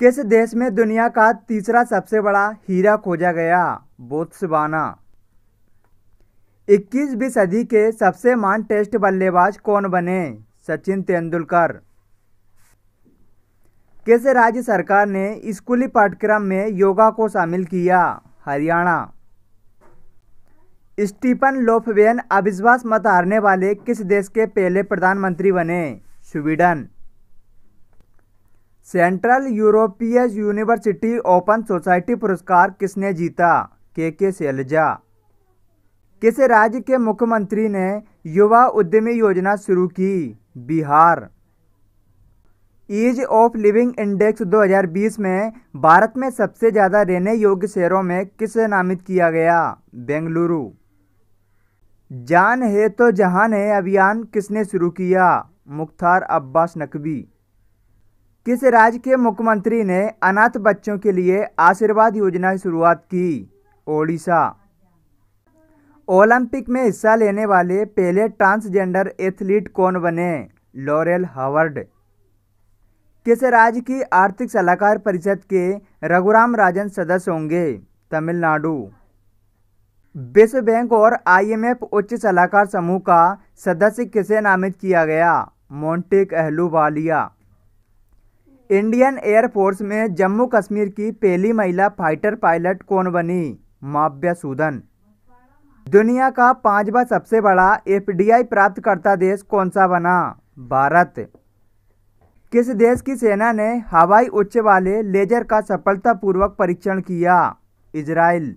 किस देश में दुनिया का तीसरा सबसे बड़ा हीरा खोजा गया बोत्सवाना 21वीं सदी के सबसे मान टेस्ट बल्लेबाज कौन बने सचिन तेंदुलकर किस राज्य सरकार ने स्कूली पाठ्यक्रम में योगा को शामिल किया हरियाणा स्टीफन लोफवेन अविश्वास मत हारने वाले किस देश के पहले प्रधानमंत्री बने Sweden central European university open society पुरस्कार किसने जीता के के सैलजा किस राज्य के मुख्यमंत्री ने युवा उद्यमी योजना शुरू की Bihar ease of living index 2020 में भारत में सबसे ज़्यादा रहने योग्य शहरों में किसे नामित किया गया बेंगलुरु जान है तो जहान है अभियान किसने शुरू किया मुख्तार अब्बास नकवी किस राज्य के मुख्यमंत्री ने अनाथ बच्चों के लिए आशीर्वाद योजना की शुरुआत की ओडिशा ओलंपिक में हिस्सा लेने वाले पहले ट्रांसजेंडर एथलीट कौन बने लॉरेल हावर्ड किस राज्य की आर्थिक सलाहकार परिषद के रघुराम राजन सदस्य होंगे तमिलनाडु विश्व बैंक और आईएमएफ उच्च सलाहकार समूह का सदस्य किसे नामित किया गया अहलू वालिया इंडियन एयरफोर्स में जम्मू कश्मीर की पहली महिला फाइटर पायलट कौन बनी माव्या सूदन दुनिया का पांचवा सबसे बड़ा एफडीआई प्राप्तकर्ता देश कौन सा बना भारत किस देश की सेना ने हवाई उच्च वाले लेजर का सफलतापूर्वक परीक्षण किया इजराइल